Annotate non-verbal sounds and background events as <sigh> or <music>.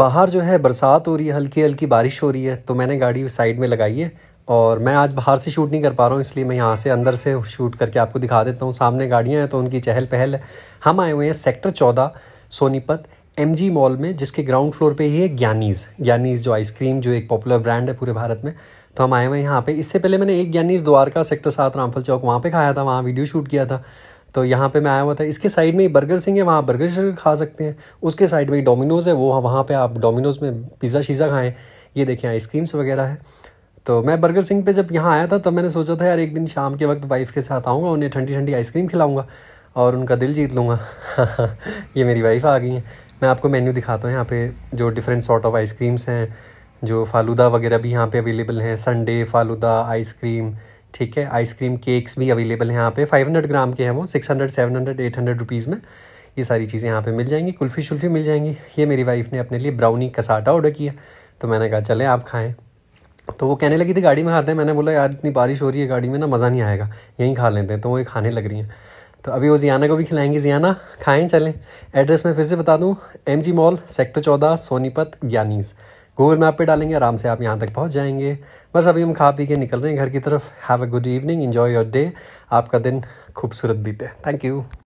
बाहर जो है बरसात हो रही है हल्की हल्की बारिश हो रही है तो मैंने गाड़ी साइड में लगाई है और मैं आज बाहर से शूट नहीं कर पा रहा हूँ इसलिए मैं यहाँ से अंदर से शूट करके आपको दिखा देता हूँ सामने गाड़ियाँ हैं तो उनकी चहल पहल है हम आए हुए हैं सेक्टर चौदह सोनीपत एम जी मॉल में जिसके ग्राउंड फ्लोर पर ही है ज्ञानीज़ ज्ञानीज़ जो आइसक्रीम जो एक पॉपुलर ब्रांड है पूरे भारत में तो हम आए हुए हैं यहाँ पे इससे पहले मैंने एक ज्ञानीज़ द्वारका सेक्टर सात रामफल चौक वहाँ पे खाया था वहाँ वीडियो शूट किया था तो यहाँ पे मैं आया हुआ था इसके साइड में ही बर्गर सिंह है वहाँ बर्गर शर्गर खा सकते हैं उसके साइड में ही डोमिनोज़ है वो हाँ, वहाँ पे आप डोमिनोज़ में पिज़्ज़ा शीज़ा खाएं ये देखें आइसक्रीम्स वगैरह है तो मैं बर्गर सिंह पे जब यहाँ आया था तब मैंने सोचा था यार एक दिन शाम के वक्त वाइफ़ के साथ आऊँगा उन्हें ठंडी ठंडी आइसक्रीम खिलाऊँगा और उनका दिल जीत लूँगा <laughs> ये मेरी वाइफ़ आ गई हैं मैं आपको मेन्यू दिखाता हूँ यहाँ पे जो डिफरेंट सॉर्ट ऑफ आइसक्रीम्स हैं जो फालूदा वगैरह भी यहाँ पे अवेलेबल हैं संडे फालूदा आइसक्रीम ठीक है आइसक्रीम केक्स भी अवेलेबल हैं यहाँ पे 500 ग्राम के हैं वो 600 700 800 रुपीस में ये सारी चीज़ें यहाँ पे मिल जाएंगी कुल्फ़ी शुल्फ़ी मिल जाएंगी ये मेरी वाइफ ने अपने लिए ब्राउनी कसाटा ऑर्डर किया तो मैंने कहा चले आप खाएँ तो वो कहने लगी थी गाड़ी में खाते हैं मैंने बोला यार इतनी बारिश हो रही है गाड़ी में ना मज़ा नहीं आएगा यहीं खा लेते हैं तो वो ये खाने लग रही हैं तो अभी वो जियाना को भी खिलाएंगे जियाना खाएँ चलें एड्रेस मैं फिर से बता दूँ एम मॉल सेक्टर चौदह सोनीपत ज्ञानीज़ गूगल मैप पे डालेंगे आराम से आप यहाँ तक पहुँच जाएंगे बस अभी हम खा पी के निकल रहे हैं घर की तरफ have a good evening enjoy your day आपका दिन खूबसूरत बीते थैंक यू